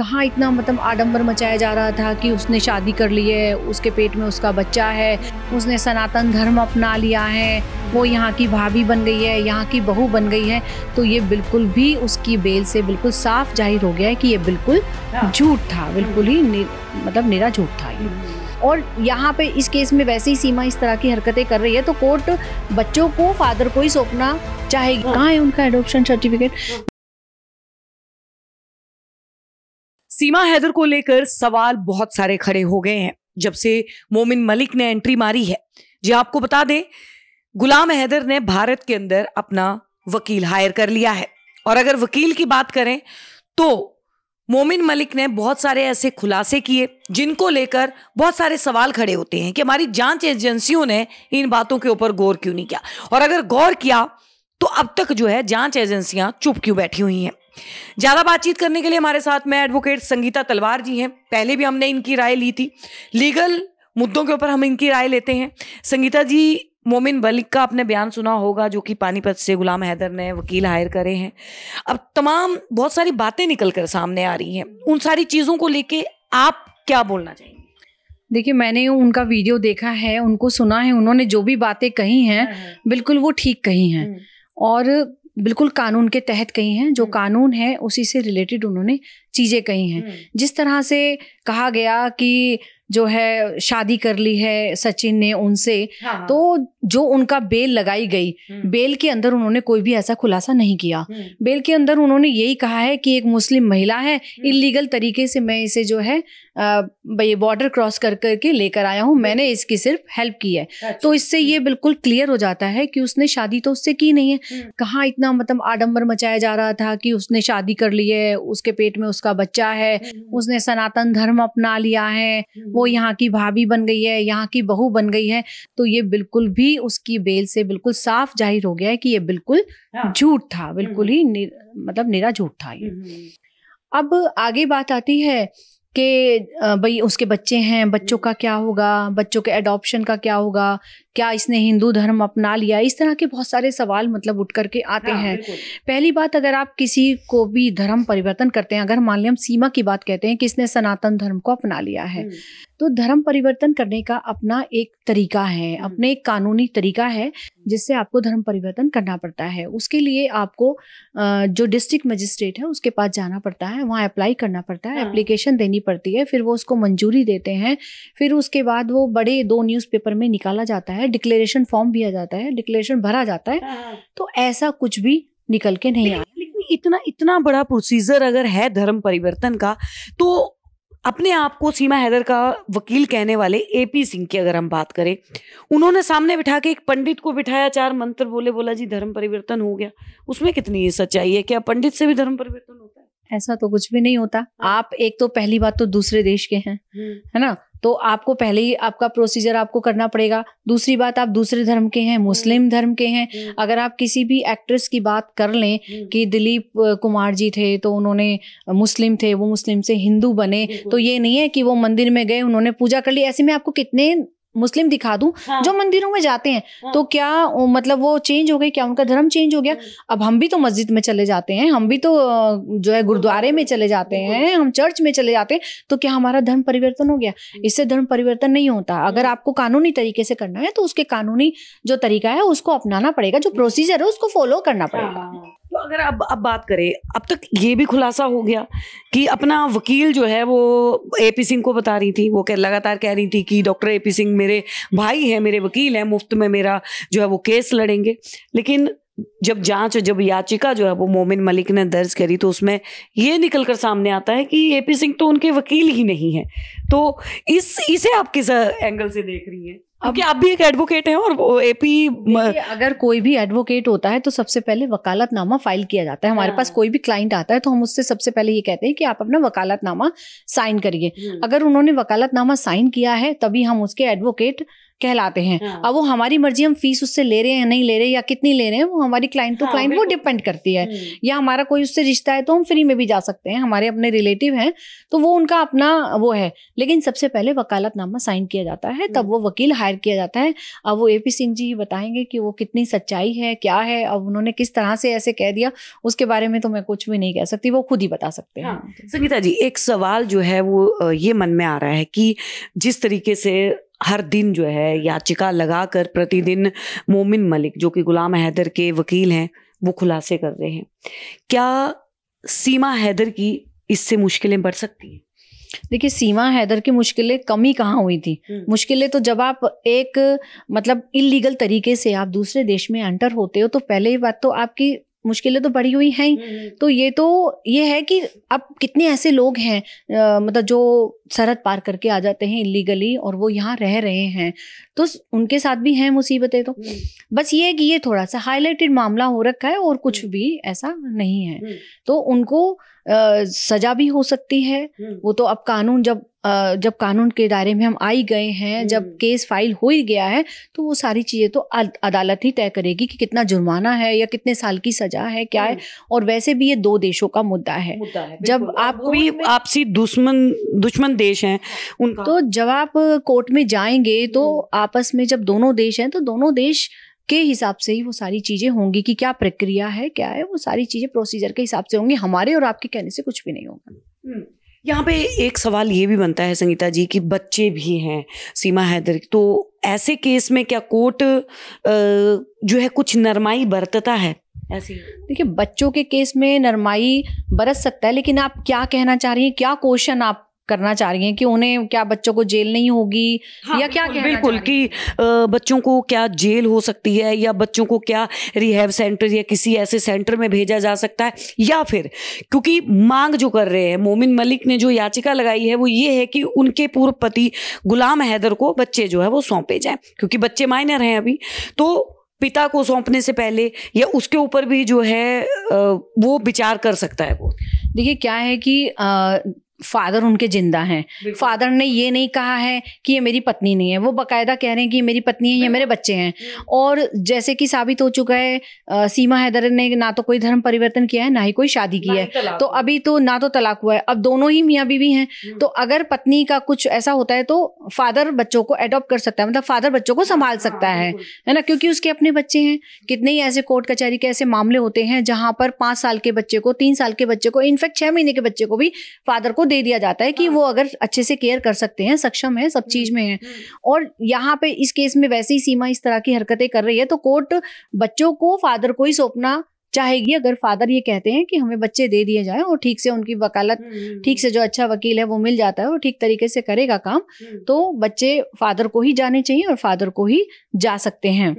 कहाँ इतना मतलब आडंबर मचाया जा रहा था कि उसने शादी कर ली है उसके पेट में उसका बच्चा है उसने सनातन धर्म अपना लिया है वो यहाँ की भाभी बन गई है यहाँ की बहू बन गई है तो ये बिल्कुल भी उसकी बेल से बिल्कुल साफ जाहिर हो गया है कि ये बिल्कुल हाँ। झूठ था बिल्कुल ही नि, मतलब निरा झूठ था ये हम्म। और यहाँ पे इस केस में वैसे ही सीमा इस तरह की हरकतें कर रही है तो कोर्ट बच्चों को फादर को ही सौंपना चाहेगी हाँ। कहाँ है उनका एडोप्शन सर्टिफिकेट सीमा हैदर को लेकर सवाल बहुत सारे खड़े हो गए हैं जब से मोमिन मलिक ने एंट्री मारी है जी आपको बता दें गुलाम हैदर ने भारत के अंदर अपना वकील हायर कर लिया है और अगर वकील की बात करें तो मोमिन मलिक ने बहुत सारे ऐसे खुलासे किए जिनको लेकर बहुत सारे सवाल खड़े होते हैं कि हमारी जांच एजेंसियों ने इन बातों के ऊपर गौर क्यों नहीं किया और अगर गौर किया तो अब तक जो है जांच एजेंसियां चुप क्यों बैठी हुई हैं ज्यादा बातचीत करने के लिए हमारे साथ में एडवोकेट संगीता तलवार जी हैं पहले भी हमने इनकी राय ली थी लीगल मुद्दों के ऊपर हम इनकी राय लेते हैं संगीता जी मोमिन मलिक का आपने बयान सुना होगा जो कि पानीपत से गुलाम हैदर ने वकील हायर करे हैं अब तमाम बहुत सारी बातें निकल कर सामने आ रही हैं उन सारी चीज़ों को लेके आप क्या बोलना चाहेंगे देखिए मैंने उनका वीडियो देखा है उनको सुना है उन्होंने जो भी बातें कही हैं हाँ, हाँ। बिल्कुल वो ठीक कही हैं हम्म। और बिल्कुल कानून के तहत कही हैं जो हम्म। कानून है उसी से रिलेटेड उन्होंने चीजें कही हैं हम्म। जिस तरह से कहा गया कि जो है शादी कर ली है सचिन ने उनसे हाँ।, हाँ। तो जो उनका बेल लगाई गई हम्म। बेल के अंदर उन्होंने कोई भी ऐसा खुलासा नहीं किया हम्म। बेल के अंदर उन्होंने यही कहा है कि एक मुस्लिम महिला है हम्म। इलीगल तरीके से मैं इसे जो है ये बॉर्डर क्रॉस कर करके लेकर आया हूँ मैंने इसकी सिर्फ हेल्प की है अच्छा, तो इससे ये बिल्कुल क्लियर हो जाता है कि उसने शादी तो उससे की नहीं है कहाँ इतना मतलब आडम्बर मचाया जा रहा था कि उसने शादी कर ली है उसके पेट में उसका बच्चा है उसने सनातन धर्म अपना लिया है वो यहाँ की भाभी बन गई है यहाँ की बहू बन गई है तो ये बिल्कुल भी उसकी बेल से बिल्कुल साफ जाहिर हो गया है कि ये बिल्कुल हाँ। झूठ था बिल्कुल हम्म। ही निर, मतलब निरा झूठ था ये हम्म। अब आगे बात आती है कि भाई उसके बच्चे हैं बच्चों का क्या होगा बच्चों के एडॉप्शन का क्या होगा क्या इसने हिंदू धर्म अपना लिया इस तरह के बहुत सारे सवाल मतलब उठ करके आते हाँ, हैं पहली बात अगर आप किसी को भी धर्म परिवर्तन करते हैं अगर मान लें हम सीमा की बात कहते हैं कि इसने सनातन धर्म को अपना लिया है हम्म। तो धर्म परिवर्तन करने का अपना एक तरीका है हम्म। अपने एक कानूनी तरीका है जिससे आपको धर्म परिवर्तन करना पड़ता है उसके लिए आपको जो डिस्ट्रिक्ट मजिस्ट्रेट है उसके पास जाना पड़ता है वहाँ अप्लाई करना पड़ता है एप्लीकेशन हाँ। देनी करनी पड़ती है फिर वो उसको मंजूरी देते हैं फिर उसके बाद वो बड़े दो न्यूज़पेपर में निकाला जाता है डिक्लेरेशन फॉर्म भी आ जाता है डिक्लेरेशन भरा जाता है हाँ। तो ऐसा कुछ भी निकल के नहीं आता लेकिन इतना इतना बड़ा प्रोसीजर अगर है धर्म परिवर्तन का तो अपने आप को सीमा हैदर का वकील कहने वाले एपी सिंह की अगर हम बात करें उन्होंने सामने बिठा के एक पंडित को बिठाया चार मंत्र बोले बोला जी धर्म परिवर्तन हो गया उसमें कितनी सच्चाई है क्या पंडित से भी धर्म परिवर्तन होता है ऐसा तो कुछ भी नहीं होता हाँ। आप एक तो पहली बात तो दूसरे देश के हैं हम्म। है ना तो आपको पहले ही आपका प्रोसीजर आपको करना पड़ेगा दूसरी बात आप दूसरे धर्म के हैं मुस्लिम हम्म। धर्म के हैं हम्म। अगर आप किसी भी एक्ट्रेस की बात कर लें कि दिलीप कुमार जी थे तो उन्होंने मुस्लिम थे वो मुस्लिम से हिंदू बने तो ये नहीं है कि वो मंदिर में गए उन्होंने पूजा कर ली ऐसे में आपको कितने मुस्लिम दिखा दूं हाँ। जो मंदिरों में जाते हैं हाँ। तो क्या मतलब वो चेंज हो गई क्या उनका धर्म चेंज हो गया हम्म। अब हम भी तो मस्जिद में चले जाते हैं हम भी तो जो है गुरुद्वारे में चले जाते हैं हम चर्च में चले जाते हैं तो क्या हमारा धर्म परिवर्तन हो गया हम्म। इससे धर्म परिवर्तन नहीं होता अगर हम्म। आपको कानूनी तरीके से करना है तो उसके कानूनी जो तरीका है उसको अपनाना पड़ेगा जो प्रोसीजर है उसको फॉलो करना पड़ेगा हाँ, हाँ, हाँ। अगर अब अब बात करें अब तक ये भी खुलासा हो गया कि अपना वकील जो है वो ए पी सिंह को बता रही थी वो कह लगातार कह रही थी कि डॉक्टर ए पी सिंह मेरे भाई हैं मेरे वकील हैं मुफ्त में मेरा जो है वो केस लड़ेंगे लेकिन जब जांच जब याचिका जो है वो मोमिन मलिक ने दर्ज करी तो उसमें ये निकल कर सामने आता है कि ए पी सिंह तो उनके वकील ही नहीं है तो इस इसे आप किस एंगल से देख रही हैं क्योंकि आप भी एक एडवोकेट हैं और एपी अगर कोई भी एडवोकेट होता है तो सबसे पहले वकालतनामा फाइल किया जाता है हमारे हाँ। पास कोई भी क्लाइंट आता है तो हम उससे सबसे पहले ये कहते हैं कि आप अपना वकालतनामा साइन करिए हम्म। अगर उन्होंने वकालतनामा साइन किया है तभी हम उसके एडवोकेट कहलाते हैं हाँ। अब वो हमारी मर्जी हम फीस उससे ले रहे हैं नहीं ले रहे या कितनी ले रहे हैं वो हमारी क्लाइंट टू क्लाइंट वो डिपेंड करती है हम्म। या हमारा कोई उससे रिश्ता है तो हम फ्री में भी जा सकते हैं हमारे अपने रिलेटिव हैं तो वो उनका अपना वो है लेकिन सबसे पहले वकालतनामा साइन किया जाता है तब हम्म। वो वकील हायर किया जाता है अब वो ए पी सिंह जी बताएंगे कि वो कितनी सच्चाई है क्या है अब उन्होंने किस तरह से ऐसे कह दिया उसके बारे में तो मैं कुछ भी नहीं कह सकती वो खुद ही बता सकते हैं हाँ, संगीता जी एक सवाल जो है वो ये मन में आ रहा है कि जिस तरीके से हर दिन जो है याचिका लगाकर प्रतिदिन मोमिन मलिक जो कि गुलाम हैदर के वकील हैं वो खुलासे कर रहे हैं क्या सीमा हैदर की इससे मुश्किलें बढ़ सकती हैं देखिए सीमा हैदर की मुश्किलें कमी कहाँ हुई थी हम्म। मुश्किलें तो जब आप एक मतलब इलीगल तरीके से आप दूसरे देश में एंटर होते हो तो पहले ही बात तो आपकी मुश्किलें तो बढ़ी हुई हैं हम्म, हम्म। तो ये तो ये है कि अब कितने ऐसे लोग हैं मतलब जो सरहद पार करके आ जाते हैं इलीगली और वो यहाँ रह रहे हैं तो उनके साथ भी हैं मुसीबतें तो हम्म। बस ये है कि ये थोड़ा सा हाईलाइटेड मामला हो रखा है और कुछ भी ऐसा नहीं है तो उनको आ, सजा भी हो सकती है वो तो अब कानून जब जब कानून के दायरे में हम आई गए हैं हम्म। जब केस फाइल हो ही गया है तो वो सारी चीज़ें तो अदालत ही तय करेगी कि कितना जुर्माना है या कितने साल की सजा है क्या है हम्म। और वैसे भी ये दो देशों का मुद्दा है, मुद्दा है जब आप कोई आपसी दुश्मन दुश्मन देश हैं हाँ। उनका हाँ। तो जब आप कोर्ट में जाएंगे तो हम्म। आपस में जब दोनों देश हैं तो दोनों देश के हिसाब से ही वो सारी चीज़ें होंगी कि क्या प्रक्रिया है क्या है वो सारी चीज़ें प्रोसीजर के हिसाब से होंगी हमारे और आपके कहने से कुछ भी नहीं होगा यहाँ पे एक सवाल ये भी बनता है संगीता जी कि बच्चे भी हैं सीमा हैदर तो ऐसे केस में क्या कोर्ट जो है कुछ नरमाई बरतता है ऐसे देखिए बच्चों के केस में नरमाई बरत सकता है लेकिन आप क्या कहना चाह रही हैं क्या क्वेश्चन आप करना चाह रही हैं कि उन्हें क्या बच्चों को जेल नहीं होगी हाँ, या क्या कहना बिल्कुल कि बच्चों को क्या जेल हो सकती है या बच्चों को क्या रिहेव सेंटर या किसी ऐसे सेंटर में भेजा जा सकता है या फिर क्योंकि मांग जो कर रहे हैं मोमिन मलिक ने जो याचिका लगाई है वो ये है कि उनके पूर्व पति गुलाम हैदर को बच्चे जो है वो सौंपे जाए क्योंकि बच्चे माइनर हैं अभी तो पिता को सौंपने से पहले या उसके ऊपर भी जो है वो विचार कर सकता है वो देखिए क्या है कि आ, फादर उनके जिंदा हैं फादर ने ये नहीं कहा है कि ये मेरी पत्नी नहीं है वो बकायदा कह रहे हैं कि ये मेरी पत्नी है ये मेरे बच्चे हैं हम्म। और जैसे कि साबित हो चुका है आ, सीमा हैदर ने ना तो कोई धर्म परिवर्तन किया है ना ही कोई शादी की है तो अभी तो ना तो तलाक हुआ है अब दोनों ही मियाँ बीवी हैं हम्म। तो अगर पत्नी का कुछ ऐसा होता है तो फादर बच्चों को अडोप्ट कर सकता है मतलब फादर बच्चों को संभाल हाँ, सकता है है ना क्योंकि उसके अपने बच्चे हैं कितने ही ऐसे कोर्ट कचहरी के ऐसे मामले होते हैं जहाँ पर पाँच साल के बच्चे को तीन साल के बच्चे को इनफैक्ट छः महीने के बच्चे को भी फादर को दे दिया जाता है कि वो अगर अच्छे से केयर कर सकते हैं सक्षम है सब चीज में है हम्म, हम्म। और यहाँ पे इस केस में वैसे ही सीमा इस तरह की हरकतें कर रही है तो कोर्ट बच्चों को फादर को ही सौंपना चाहेगी अगर फादर ये कहते हैं कि हमें बच्चे दे दिए जाए और ठीक से उनकी वकालत हम्म, ठीक से जो अच्छा वकील है वो मिल जाता है और ठीक तरीके से करेगा काम तो बच्चे फादर को ही जाने चाहिए और फादर को ही जा सकते हैं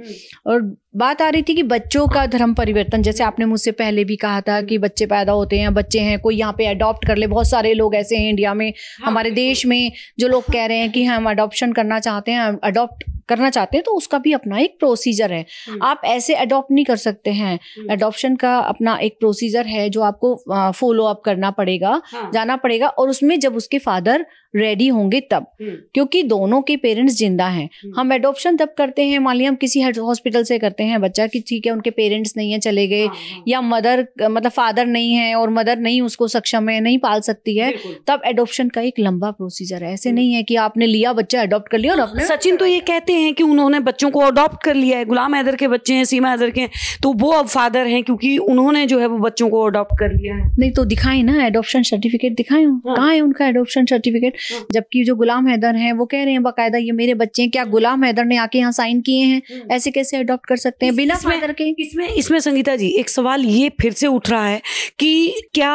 और बात आ रही थी कि बच्चों का धर्म परिवर्तन जैसे आपने मुझसे पहले भी कहा था कि बच्चे पैदा होते हैं बच्चे हैं कोई यहाँ पे अडॉप्ट कर ले बहुत सारे लोग ऐसे हैं इंडिया में हाँ, हमारे देश में जो लोग कह रहे हैं कि हम अडॉप्शन करना चाहते हैं अडॉप्ट करना चाहते हैं तो उसका भी अपना एक प्रोसीजर है हम्म। आप ऐसे अडॉप्ट नहीं कर सकते हैं अडॉप्शन हम्म। का अपना एक प्रोसीजर है जो आपको फॉलो अप करना पड़ेगा हाँ। जाना पड़ेगा और उसमें जब उसके फादर रेडी होंगे तब हम्म। क्योंकि दोनों के पेरेंट्स जिंदा हैं हम अडॉप्शन तब करते हैं मान लिया हम किसी हॉस्पिटल से करते करते हैं बच्चा कि ठीक है उनके पेरेंट्स नहीं है चले गए हाँ, हाँ। या मदर मतलब फादर नहीं है और मदर नहीं उसको सक्षम है नहीं पाल सकती है तब एडोप्शन का एक लंबा प्रोसीजर है ऐसे नहीं है कि आपने लिया बच्चा अडोप्ट कर लिया और अपने सचिन तो ये कहते हैं कि उन्होंने बच्चों को अडोप्ट कर लिया है गुलाम हैदर के बच्चे हैं सीमा हैदर के तो वो अब फादर हैं क्योंकि उन्होंने जो है वो बच्चों को अडोप्ट कर लिया है नहीं तो दिखाए ना एडोप्शन सर्टिफिकेट दिखाए हाँ। कहाँ है उनका एडोप्शन सर्टिफिकेट हाँ। जबकि जो गुलाम हैदर है वो कह रहे हैं बाकायदा ये मेरे बच्चे हैं क्या गुलाम हैदर ने आके यहाँ साइन किए हैं ऐसे कैसे अडोप्ट कर सकते सकते हैं बिना फादर के इसमें इसमें संगीता जी एक सवाल ये फिर से उठ रहा है कि क्या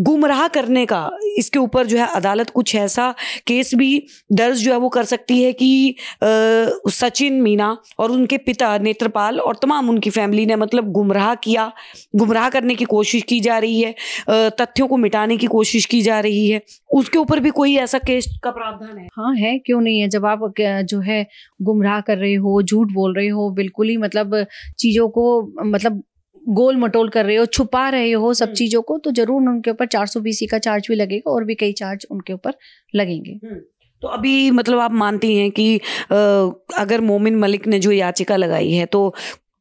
गुमराह करने का इसके ऊपर जो है अदालत कुछ ऐसा केस भी दर्ज जो है वो कर सकती है कि सचिन मीना और उनके पिता नेत्रपाल और तमाम उनकी फैमिली ने मतलब गुमराह किया गुमराह करने की कोशिश की जा रही है तथ्यों को मिटाने की कोशिश की जा रही है उसके ऊपर भी कोई ऐसा केस का प्रावधान है हाँ है क्यों नहीं है जब आप जो है गुमराह कर रहे हो झूठ बोल रहे हो बिल्कुल ही मतलब चीज़ों को मतलब गोल मटोल कर रहे हो छुपा रहे हो सब हम्म। चीजों को तो जरूर उनके ऊपर चार सौ बीसी का चार्ज भी लगेगा और भी कई चार्ज उनके ऊपर लगेंगे हम्म, तो अभी मतलब आप मानती हैं कि आ, अगर मोमिन मलिक ने जो याचिका लगाई है तो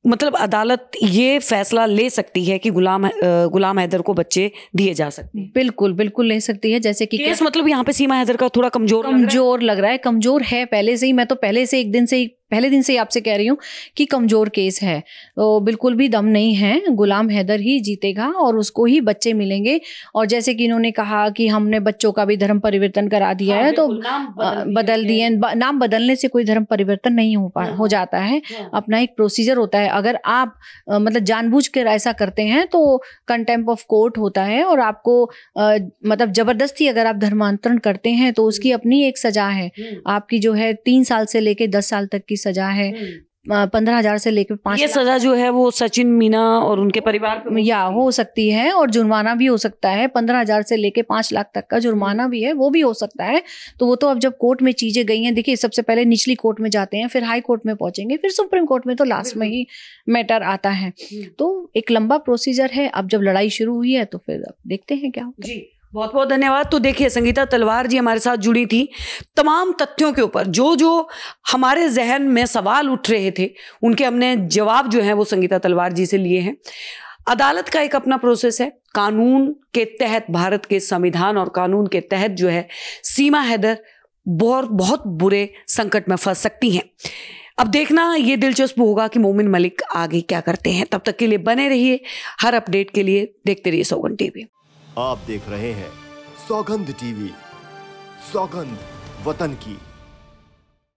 मतलब अदालत ये फैसला ले सकती है कि गुलाम गुलाम हैदर को बच्चे दिए जा सकते हैं बिल्कुल बिल्कुल ले सकती है जैसे कि केस मतलब यहाँ पे सीमा हैदर का थोड़ा कमजोर कमजोर लग रहा है, लग रहा है कमजोर है पहले से ही मैं तो पहले से एक दिन से ही पहले दिन से ही आपसे कह रही हूँ कि कमज़ोर केस है तो बिल्कुल भी दम नहीं है गुलाम हैदर ही जीतेगा और उसको ही बच्चे मिलेंगे और जैसे कि इन्होंने कहा कि हमने बच्चों का भी धर्म परिवर्तन करा दिया हाँ, है तो बदल, दिए नाम बदलने से कोई धर्म परिवर्तन नहीं हो पा हाँ, हो जाता है हाँ। अपना एक प्रोसीजर होता है अगर आप मतलब जानबूझ कर ऐसा करते हैं तो कंटेम्प ऑफ कोर्ट होता है और आपको मतलब जबरदस्ती अगर आप धर्मांतरण करते हैं तो उसकी हम्म। अपनी एक सजा है हम्म। आपकी जो है तीन साल से लेकर दस साल तक की सजा है हम्म। पंद्रह हजार से लेकर पांच ये सजा जो है वो सचिन मीना और उनके परिवार या हो सकती है और जुर्माना भी हो सकता है पंद्रह हजार से लेकर पांच लाख तक का जुर्माना भी है वो भी हो सकता है तो वो तो अब जब कोर्ट में चीजें गई हैं देखिए सबसे पहले निचली कोर्ट में जाते हैं फिर हाई कोर्ट में पहुंचेंगे फिर सुप्रीम कोर्ट में तो लास्ट में ही मैटर आता है हम्म। तो एक लंबा प्रोसीजर है अब जब लड़ाई शुरू हुई है तो फिर देखते हैं क्या होता है बहुत बहुत धन्यवाद तो देखिए संगीता तलवार जी हमारे साथ जुड़ी थी तमाम तथ्यों के ऊपर जो जो हमारे जहन में सवाल उठ रहे थे उनके हमने जवाब जो है वो संगीता तलवार जी से लिए हैं अदालत का एक अपना प्रोसेस है कानून के तहत भारत के संविधान और कानून के तहत जो है सीमा हैदर बहुत बहुत बुरे संकट में फंस सकती हैं अब देखना ये दिलचस्प होगा कि मोमिन मलिक आगे क्या करते हैं तब तक के लिए बने रहिए हर अपडेट के लिए देखते रहिए सौगन टीवी आप देख रहे हैं सौगंध टीवी सौगंध वतन की